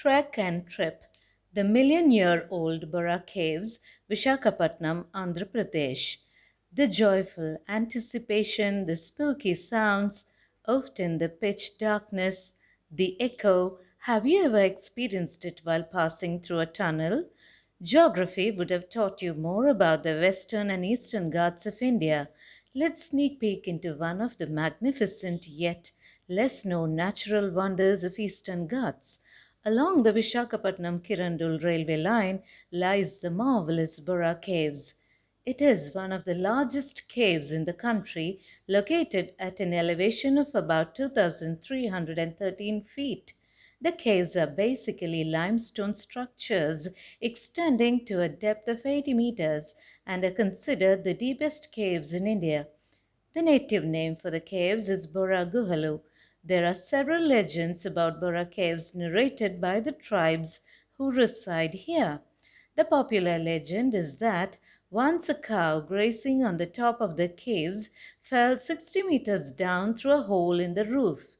Trek and Trip, the million year old Burra Caves, Vishakhapatnam, Andhra Pradesh. The joyful anticipation, the spooky sounds, often the pitch darkness, the echo. Have you ever experienced it while passing through a tunnel? Geography would have taught you more about the western and eastern Ghats of India. Let's sneak peek into one of the magnificent yet less known natural wonders of eastern Ghats Along the Vishakhapatnam Kirandul railway line lies the marvelous Bora Caves. It is one of the largest caves in the country, located at an elevation of about 2,313 feet. The caves are basically limestone structures extending to a depth of 80 meters and are considered the deepest caves in India. The native name for the caves is Bora Guhalu, there are several legends about Bora caves narrated by the tribes who reside here. The popular legend is that once a cow grazing on the top of the caves fell 60 meters down through a hole in the roof.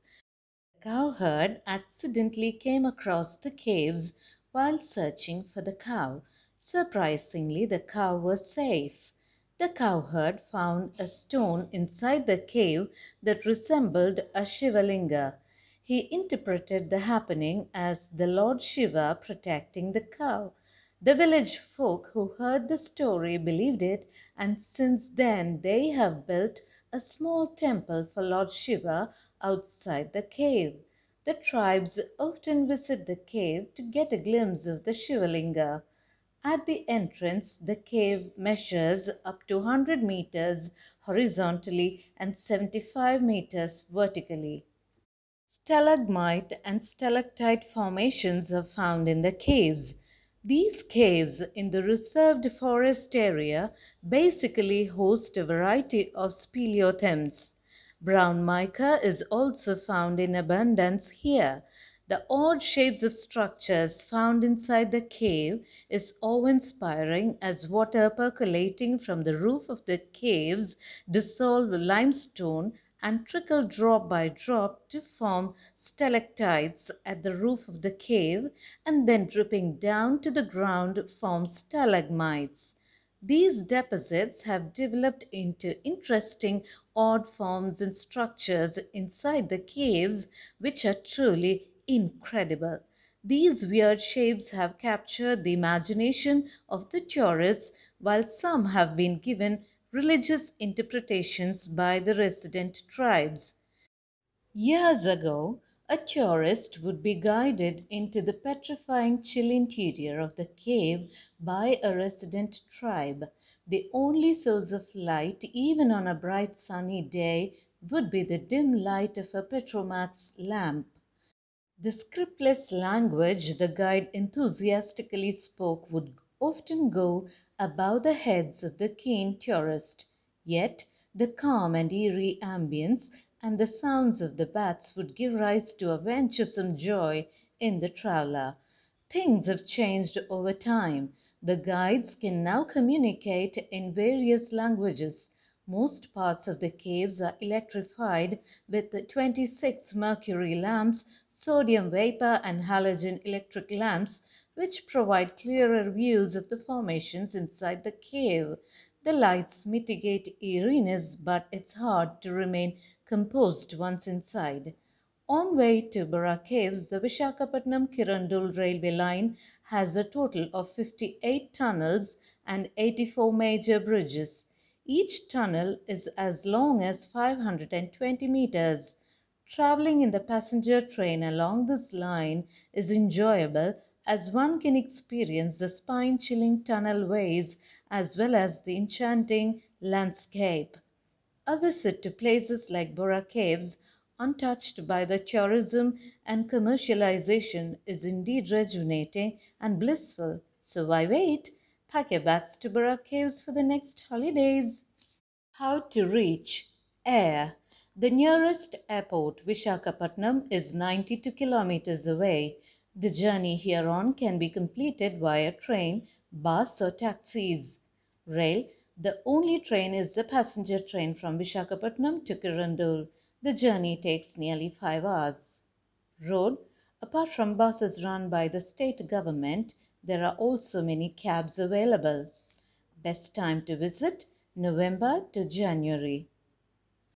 The cowherd accidentally came across the caves while searching for the cow. Surprisingly, the cow was safe the cowherd found a stone inside the cave that resembled a Shivalinga. He interpreted the happening as the Lord Shiva protecting the cow. The village folk who heard the story believed it, and since then they have built a small temple for Lord Shiva outside the cave. The tribes often visit the cave to get a glimpse of the Shivalinga. At the entrance, the cave measures up to 100 meters horizontally and 75 meters vertically. Stalagmite and stalactite formations are found in the caves. These caves in the reserved forest area basically host a variety of speleothems. Brown mica is also found in abundance here, the odd shapes of structures found inside the cave is awe-inspiring as water percolating from the roof of the caves dissolve limestone and trickle drop by drop to form stalactites at the roof of the cave and then dripping down to the ground form stalagmites. These deposits have developed into interesting odd forms and structures inside the caves which are truly incredible. These weird shapes have captured the imagination of the tourists, while some have been given religious interpretations by the resident tribes. Years ago, a tourist would be guided into the petrifying chill interior of the cave by a resident tribe. The only source of light, even on a bright sunny day, would be the dim light of a petromax lamp. The scriptless language the guide enthusiastically spoke would often go above the heads of the keen tourist, yet the calm and eerie ambience and the sounds of the bats would give rise to a venturesome joy in the traveler. Things have changed over time. The guides can now communicate in various languages most parts of the caves are electrified with 26 mercury lamps, sodium vapor and halogen electric lamps which provide clearer views of the formations inside the cave. The lights mitigate eeriness but it's hard to remain composed once inside. On way to Bara Caves, the Vishakhapatnam Kirandul railway line has a total of 58 tunnels and 84 major bridges. Each tunnel is as long as 520 meters. Traveling in the passenger train along this line is enjoyable as one can experience the spine-chilling tunnel ways as well as the enchanting landscape. A visit to places like Bora Caves, untouched by the tourism and commercialization, is indeed rejuvenating and blissful. So why wait? Pack your bags to Boracay's for the next holidays. How to reach air. The nearest airport, Vishakhapatnam, is 92 kilometers away. The journey hereon can be completed via train, bus or taxis. Rail, the only train is the passenger train from Vishakhapatnam to Kirandul. The journey takes nearly 5 hours. Road, apart from buses run by the state government, there are also many cabs available. Best time to visit November to January.